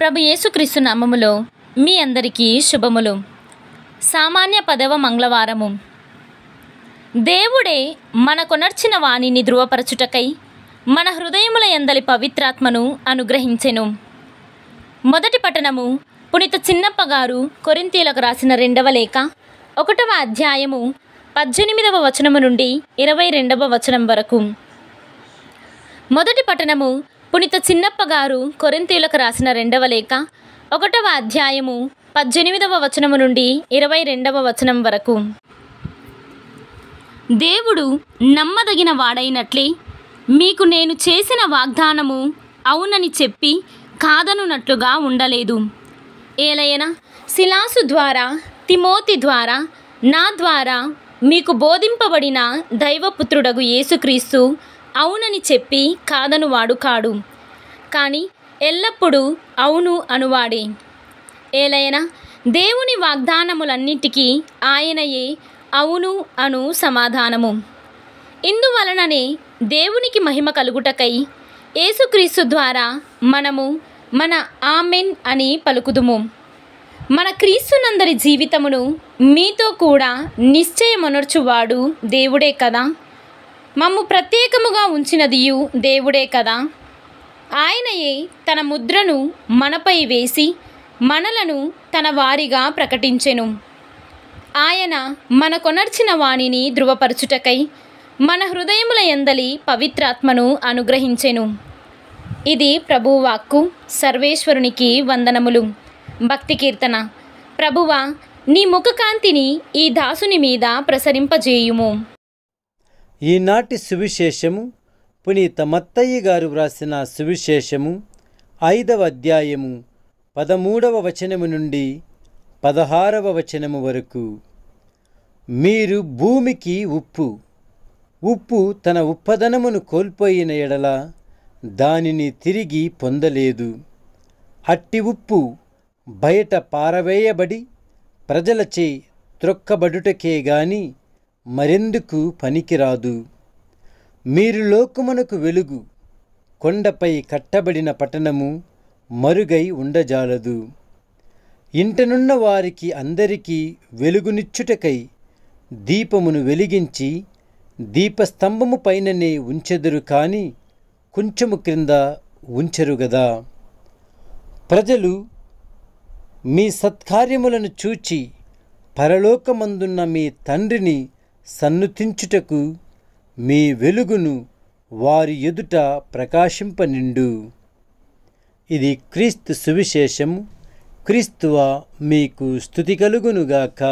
ప్రభు యేసుక్రీస్తు నామములో మీ అందరికీ శుభములు సామాన్య పదవ మంగళవారము దేవుడే మనకొనర్చిన వాణిని ధృవపరచుటకై మన హృదయముల ఎందలి పవిత్రాత్మను అనుగ్రహించెను మొదటి పట్టణము పునిత చిన్నప్పగారు కొరింతీలకు రాసిన రెండవ లేఖ ఒకటవ అధ్యాయము పద్దెనిమిదవ వచనము నుండి ఇరవై రెండవ వచనం వరకు మొదటి పట్టణము పునిత చిన్నప్ప గారు కొరింతీలకు రాసిన రెండవ లేఖ ఒకటవ అధ్యాయము పద్దెనిమిదవ వచనము నుండి ఇరవై రెండవ వచనం వరకు దేవుడు నమ్మదగిన వాడైనట్లే మీకు నేను చేసిన వాగ్దానము అవునని చెప్పి కాదనున్నట్లుగా ఉండలేదు ఏలయన శిలాసు ద్వారా తిమోతి ద్వారా నా ద్వారా మీకు బోధింపబడిన దైవపుత్రుడగు యేసుక్రీస్తు అవునని చెప్పి కాదను వాడు కాడు కానీ ఎల్లప్పుడూ అవును అనువాడే ఏలైనా దేవుని వాగ్దానములన్నిటికీ ఆయనయే అవును అను సమాధానము ఇందువలననే దేవునికి మహిమ కలుగుటకై యేసుక్రీస్తు ద్వారా మనము మన ఆమెన్ అని పలుకుదుము మన క్రీస్తునందరి జీవితమును మీతో కూడా నిశ్చయమనర్చువాడు దేవుడే కదా మమ్ము ప్రత్యేకముగా ఉంచినదియు దేవుడే కదా ఆయనయే తన ముద్రను మనపై వేసి మనలను తన వారిగా ప్రకటించెను ఆయన మన కొనర్చిన వాణిని ధృవపరచుటకై మన హృదయముల ఎందలి పవిత్రాత్మను అనుగ్రహించెను ఇది ప్రభువాక్కు సర్వేశ్వరునికి వందనములు భక్తి కీర్తన ప్రభువా నీ ముఖకాంతిని ఈ దాసుని మీద ప్రసరింపజేయుము ఈనాటి సువిశేషము పునీత మత్తయ్య గారు వ్రాసిన సువిశేషము ఐదవ అధ్యాయము పదమూడవ వచనము నుండి పదహారవ వచనము వరకు మీరు భూమికి ఉప్పు ఉప్పు తన ఉప్పదనమును కోల్పోయిన ఎడల దానిని తిరిగి పొందలేదు అట్టి ఉప్పు బయట పారవేయబడి ప్రజలచే త్రొక్కబడుటకే గాని మరెందుకు పనికిరాదు మీరు లోకమునకు వెలుగు కొండపై కట్టబడిన పట్టణము మరుగై ఉండజాలదు ఇంటనున్న వారికి అందరికీ వెలుగునిచ్చుటకై దీపమును వెలిగించి దీపస్తంభము పైననే ఉంచెదరు కానీ కొంచెము క్రింద ఉంచరు ప్రజలు మీ సత్కార్యములను చూచి పరలోకమందున్న మీ తండ్రిని సన్నుతించుటకు మీ వెలుగును వారి ఎదుట ప్రకాశింపనిండు ఇది క్రీస్తు సువిశేషము క్రీస్తువ మీకు స్థుతి కలుగునుగాక